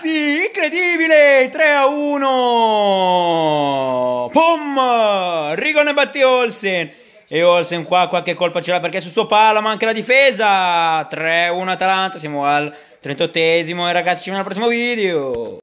Ragazzi, incredibile! 3 a 1! Pum! Rigone batte Olsen. E Olsen qua qualche colpa ce l'ha perché sul suo palo manca la difesa. 3 a 1 Atalanta, siamo al 38esimo e eh, ragazzi ci vediamo al prossimo video.